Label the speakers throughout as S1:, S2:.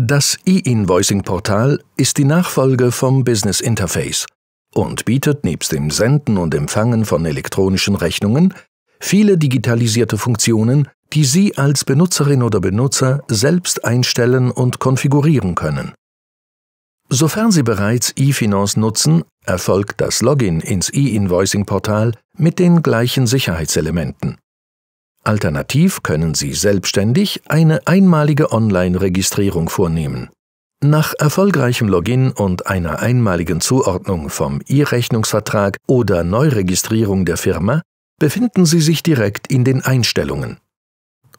S1: Das E-Invoicing-Portal ist die Nachfolge vom Business Interface und bietet nebst dem Senden und Empfangen von elektronischen Rechnungen viele digitalisierte Funktionen, die Sie als Benutzerin oder Benutzer selbst einstellen und konfigurieren können. Sofern Sie bereits eFinance nutzen, erfolgt das Login ins E-Invoicing-Portal mit den gleichen Sicherheitselementen. Alternativ können Sie selbstständig eine einmalige Online-Registrierung vornehmen. Nach erfolgreichem Login und einer einmaligen Zuordnung vom E-Rechnungsvertrag oder Neuregistrierung der Firma befinden Sie sich direkt in den Einstellungen,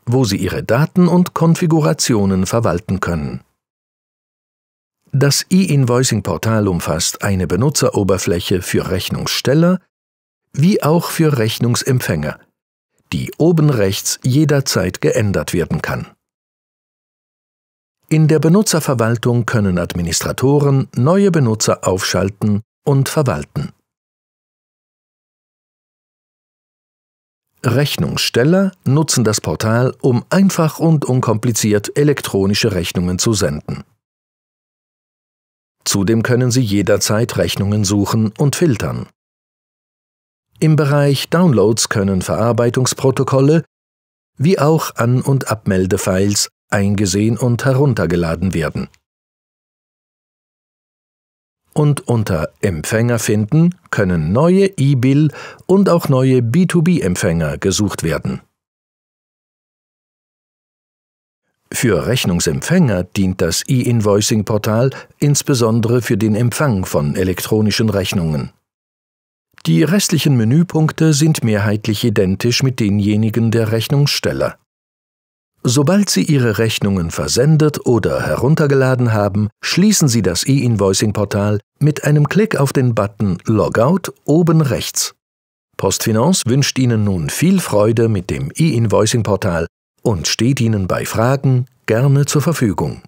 S1: wo Sie Ihre Daten und Konfigurationen verwalten können. Das E-Invoicing-Portal umfasst eine Benutzeroberfläche für Rechnungssteller wie auch für Rechnungsempfänger – die oben rechts jederzeit geändert werden kann. In der Benutzerverwaltung können Administratoren neue Benutzer aufschalten
S2: und verwalten.
S1: Rechnungssteller nutzen das Portal, um einfach und unkompliziert elektronische Rechnungen zu senden. Zudem können Sie jederzeit Rechnungen suchen und filtern. Im Bereich Downloads können Verarbeitungsprotokolle wie auch An- und Abmeldefiles eingesehen und heruntergeladen werden. Und unter Empfänger finden können neue E-Bill und auch neue B2B-Empfänger gesucht werden. Für Rechnungsempfänger dient das E-Invoicing-Portal insbesondere für den Empfang von elektronischen Rechnungen. Die restlichen Menüpunkte sind mehrheitlich identisch mit denjenigen der Rechnungssteller. Sobald Sie Ihre Rechnungen versendet oder heruntergeladen haben, schließen Sie das E-Invoicing-Portal mit einem Klick auf den Button Logout oben rechts. PostFinance wünscht Ihnen nun viel Freude mit dem E-Invoicing-Portal und steht Ihnen bei Fragen gerne zur
S2: Verfügung.